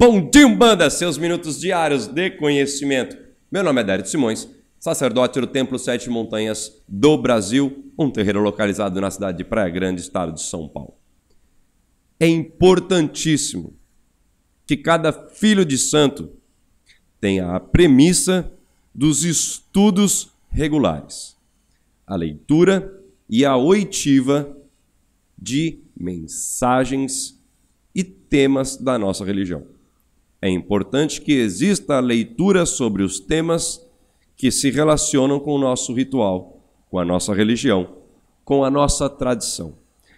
Bom dia, banda, seus minutos diários de conhecimento. Meu nome é Dário Simões, sacerdote do Templo Sete Montanhas do Brasil, um terreiro localizado na cidade de Praia Grande, estado de São Paulo. É importantíssimo que cada filho de santo tenha a premissa dos estudos regulares, a leitura e a oitiva de mensagens e temas da nossa religião. É importante que exista a leitura sobre os temas que se relacionam com o nosso ritual, com a nossa religião, com a nossa tradição.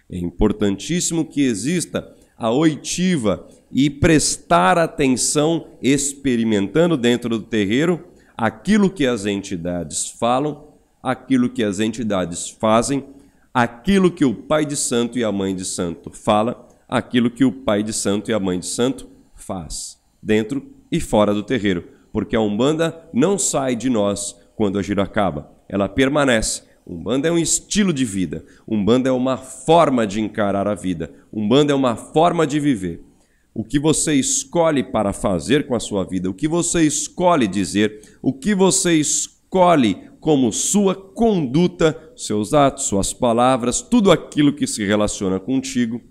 É importantíssimo que exista a oitiva e prestar atenção, experimentando dentro do terreiro aquilo que as entidades falam, aquilo que as entidades fazem, aquilo que o pai de santo e a mãe de santo fala, aquilo que o pai de santo e a mãe de santo faz dentro e fora do terreiro, porque a Umbanda não sai de nós quando a gira acaba, ela permanece. Umbanda é um estilo de vida, Umbanda é uma forma de encarar a vida, Umbanda é uma forma de viver. O que você escolhe para fazer com a sua vida, o que você escolhe dizer, o que você escolhe como sua conduta, seus atos, suas palavras, tudo aquilo que se relaciona contigo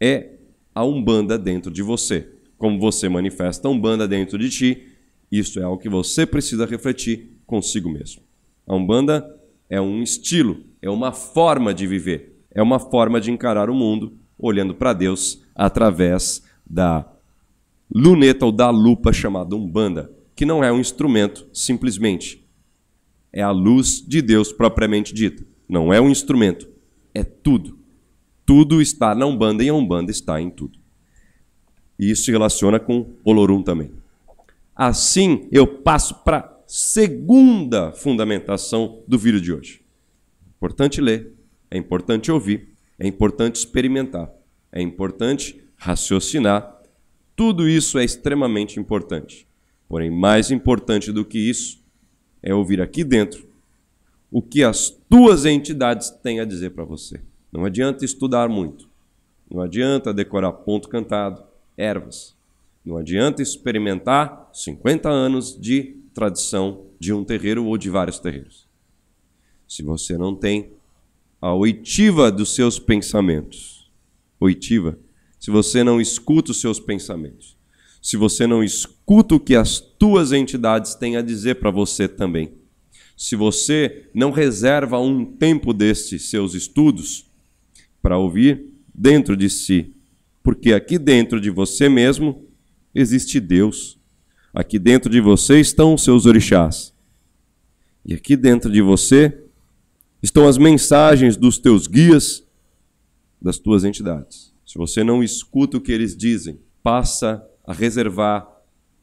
é a Umbanda dentro de você como você manifesta a Umbanda dentro de ti, isso é algo que você precisa refletir consigo mesmo. A Umbanda é um estilo, é uma forma de viver, é uma forma de encarar o mundo olhando para Deus através da luneta ou da lupa chamada Umbanda, que não é um instrumento simplesmente. É a luz de Deus propriamente dita. Não é um instrumento, é tudo. Tudo está na Umbanda e a Umbanda está em tudo. E isso se relaciona com Olorum também. Assim, eu passo para a segunda fundamentação do vídeo de hoje. É importante ler, é importante ouvir, é importante experimentar, é importante raciocinar. Tudo isso é extremamente importante. Porém, mais importante do que isso é ouvir aqui dentro o que as tuas entidades têm a dizer para você. Não adianta estudar muito, não adianta decorar ponto cantado, ervas. Não adianta experimentar 50 anos de tradição de um terreiro ou de vários terreiros. Se você não tem a oitiva dos seus pensamentos, oitiva, se você não escuta os seus pensamentos, se você não escuta o que as tuas entidades têm a dizer para você também, se você não reserva um tempo destes seus estudos para ouvir dentro de si porque aqui dentro de você mesmo existe Deus. Aqui dentro de você estão os seus orixás. E aqui dentro de você estão as mensagens dos teus guias, das tuas entidades. Se você não escuta o que eles dizem, passa a reservar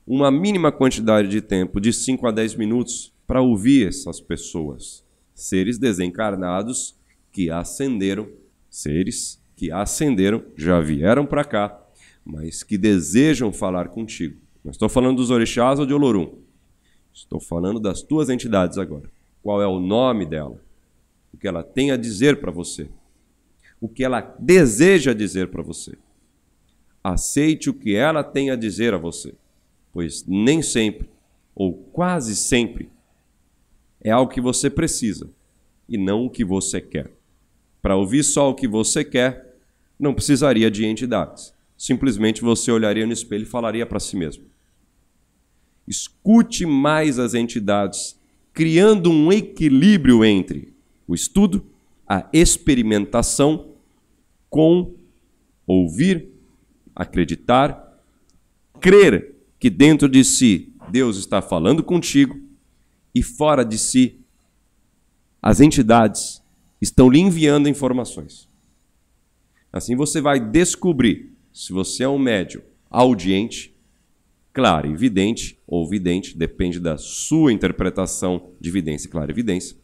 uma mínima quantidade de tempo, de 5 a 10 minutos, para ouvir essas pessoas. Seres desencarnados que ascenderam, seres que ascenderam, já vieram para cá, mas que desejam falar contigo. Não estou falando dos orixás ou de Olorum. Estou falando das tuas entidades agora. Qual é o nome dela? O que ela tem a dizer para você? O que ela deseja dizer para você? Aceite o que ela tem a dizer a você, pois nem sempre, ou quase sempre, é algo que você precisa e não o que você quer. Para ouvir só o que você quer, não precisaria de entidades. Simplesmente você olharia no espelho e falaria para si mesmo. Escute mais as entidades, criando um equilíbrio entre o estudo, a experimentação com ouvir, acreditar, crer que dentro de si Deus está falando contigo e fora de si as entidades estão lhe enviando informações. Assim você vai descobrir se você é um médium audiente, claro e vidente, ou vidente, depende da sua interpretação de vidência e evidência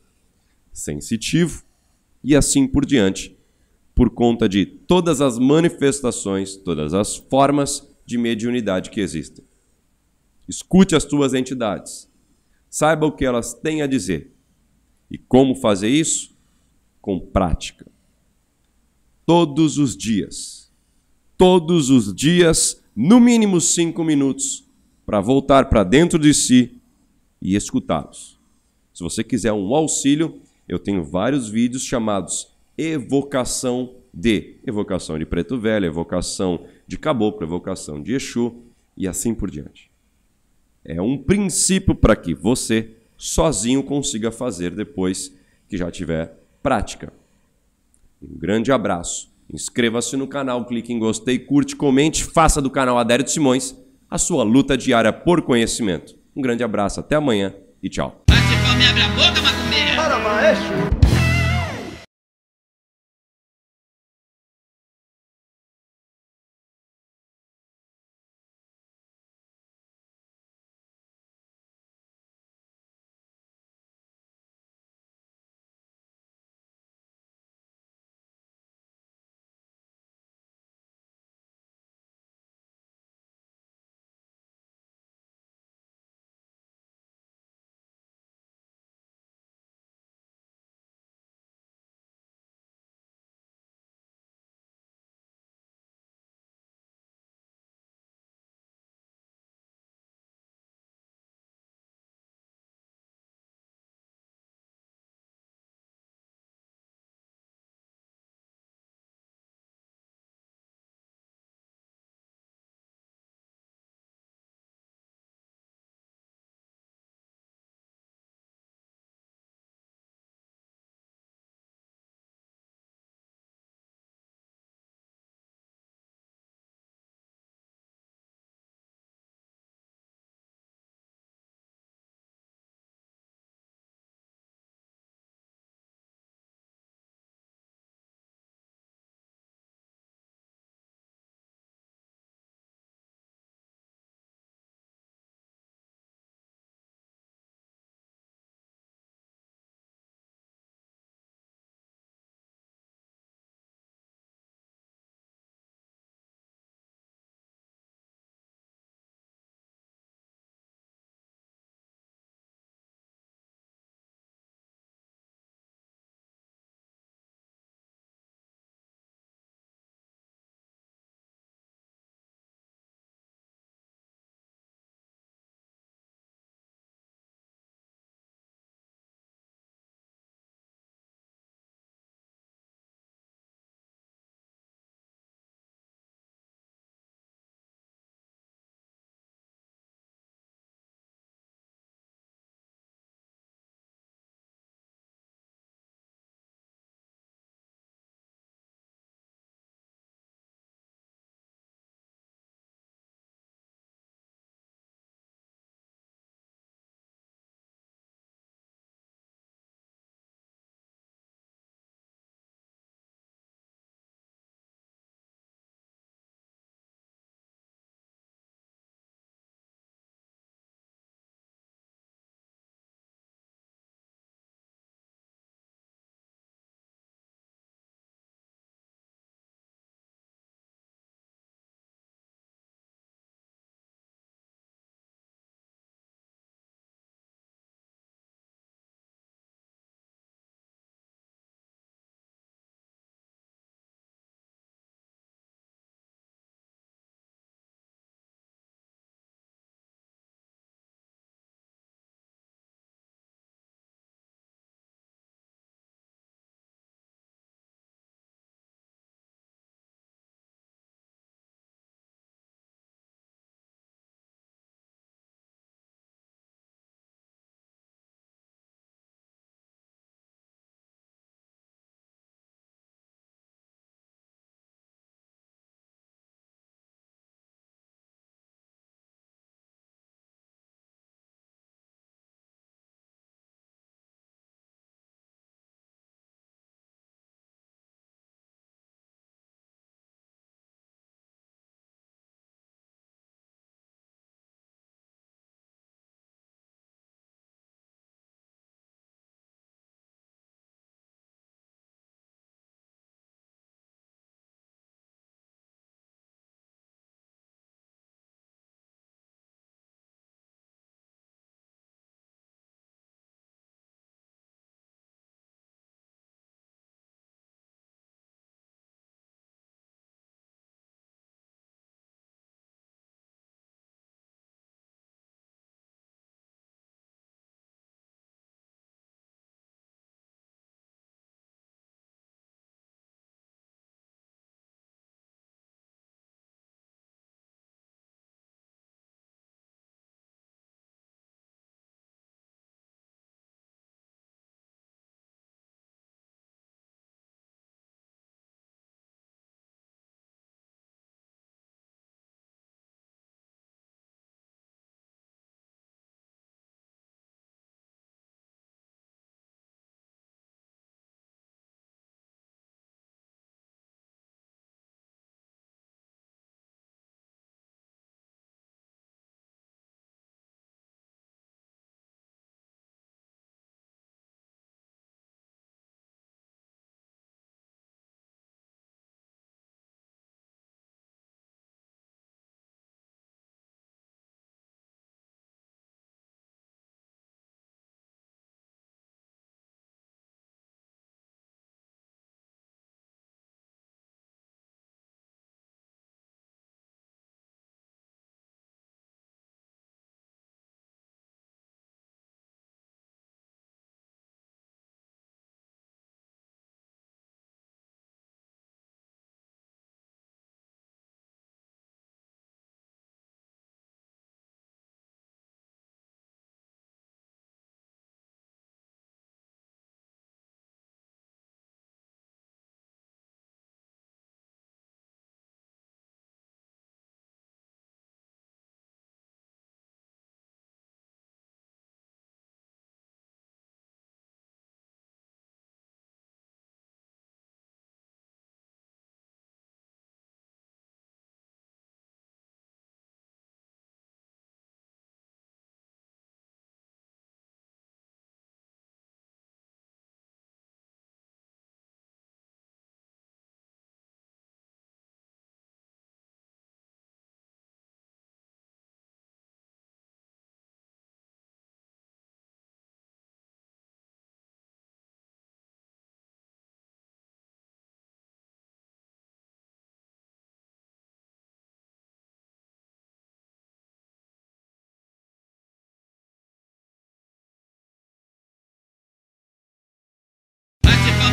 sensitivo e assim por diante, por conta de todas as manifestações, todas as formas de mediunidade que existem. Escute as tuas entidades, saiba o que elas têm a dizer. E como fazer isso? Com prática todos os dias. Todos os dias, no mínimo cinco minutos, para voltar para dentro de si e escutá-los. Se você quiser um auxílio, eu tenho vários vídeos chamados Evocação de. Evocação de Preto Velho, evocação de Caboclo, evocação de Exu e assim por diante. É um princípio para que você sozinho consiga fazer depois que já tiver prática. Um grande abraço. Inscreva-se no canal, clique em gostei, curte, comente, faça do canal Adérito Simões a sua luta diária por conhecimento. Um grande abraço, até amanhã e tchau. abre a boca,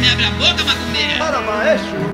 me abre a boca, macumbeira. Para, maestro.